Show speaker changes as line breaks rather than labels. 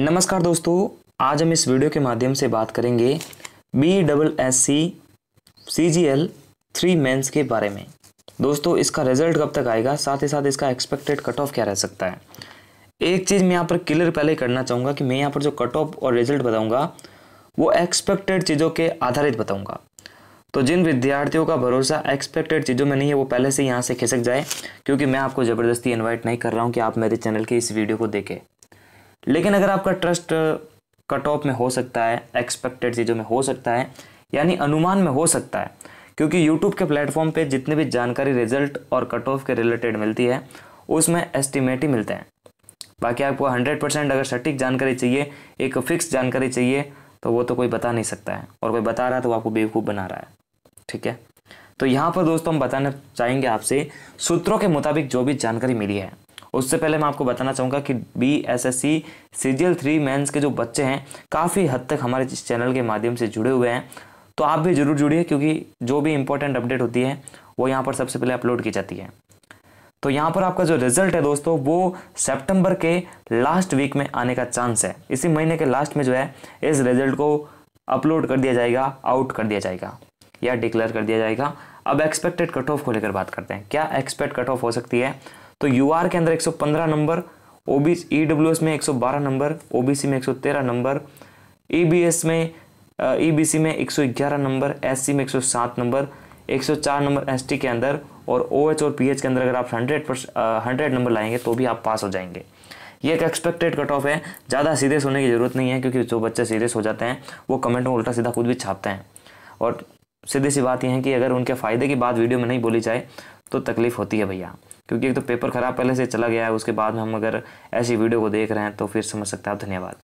नमस्कार दोस्तों आज हम इस वीडियो के माध्यम से बात करेंगे B double S C C G L three mains के बारे में दोस्तों इसका रिजल्ट कब तक आएगा साथ ही साथ इसका एक्सपेक्टेड कट ऑफ क्या रह सकता है एक चीज़ मैं यहाँ पर क्लियर पहले करना चाहूँगा कि मैं यहाँ पर जो कट ऑफ और रिजल्ट बताऊँगा वो एक्सपेक्टेड चीज़ों के आधारित बताऊँगा तो जिन विद्यार्थियों का भरोसा एक्सपेक्टेड चीज़ों में नहीं है वो पहले से यहाँ से खिसक जाए क्योंकि मैं आपको ज़बरदस्ती इन्वाइट नहीं कर रहा हूँ कि आप मेरे चैनल के इस वीडियो को देखें लेकिन अगर आपका ट्रस्ट कट ऑफ में हो सकता है एक्सपेक्टेड चीज़ों में हो सकता है यानी अनुमान में हो सकता है क्योंकि यूट्यूब के प्लेटफॉर्म पे जितनी भी जानकारी रिजल्ट और कट ऑफ के रिलेटेड मिलती है उसमें एस्टिमेट ही मिलते हैं बाकी आपको हंड्रेड परसेंट अगर सटीक जानकारी चाहिए एक फिक्स जानकारी चाहिए तो वो तो कोई बता नहीं सकता है और कोई बता रहा है तो आपको बेवकूफ़ बना रहा है ठीक है तो यहाँ पर दोस्तों हम बताना चाहेंगे आपसे सूत्रों के मुताबिक जो भी जानकारी मिली है उससे पहले मैं आपको बताना चाहूँगा कि B S S C C G L three mains के जो बच्चे हैं काफ़ी हद तक हमारे इस चैनल के माध्यम से जुड़े हुए हैं तो आप भी ज़रूर जुड़िए क्योंकि जो भी इंपॉर्टेंट अपडेट होती है वो यहाँ पर सबसे पहले अपलोड की जाती है तो यहाँ पर आपका जो रिजल्ट है दोस्तों वो सितंबर के लास्ट वीक में आने का चांस है इसी महीने के लास्ट में जो है इस रिजल्ट को अपलोड कर दिया जाएगा आउट कर दिया जाएगा या डिक्लेयर कर दिया जाएगा अब एक्सपेक्टेड कट ऑफ को लेकर बात करते हैं क्या एक्सपेक्ट कट ऑफ हो सकती है तो यू के अंदर 115 number O B E W S में 112 नंबर ओ बी सी में 113 नंबर ई बी एस में ई बी सी में 111 नंबर एस सी में 107 नंबर 104 नंबर एस टी के अंदर और ओ एच और पी एच के अंदर अगर आप हंड्रेड परसेंट हंड्रेड नंबर लाएंगे तो भी आप पास हो जाएंगे ये एक एक्सपेक्टेड कट ऑफ है ज़्यादा सीरियस होने की ज़रूरत नहीं है क्योंकि जो बच्चे सीरियस हो जाते हैं वो कमेंट में उल्टा सीधा खुद भी छापते हैं और सीधी सी बात यह है कि अगर उनके फ़ायदे की बात वीडियो में नहीं बोली जाए तो तकलीफ़ होती है भैया क्योंकि एक तो पेपर ख़राब पहले से चला गया है उसके बाद में हम अगर ऐसी वीडियो को देख रहे हैं तो फिर समझ सकते हैं आप धन्यवाद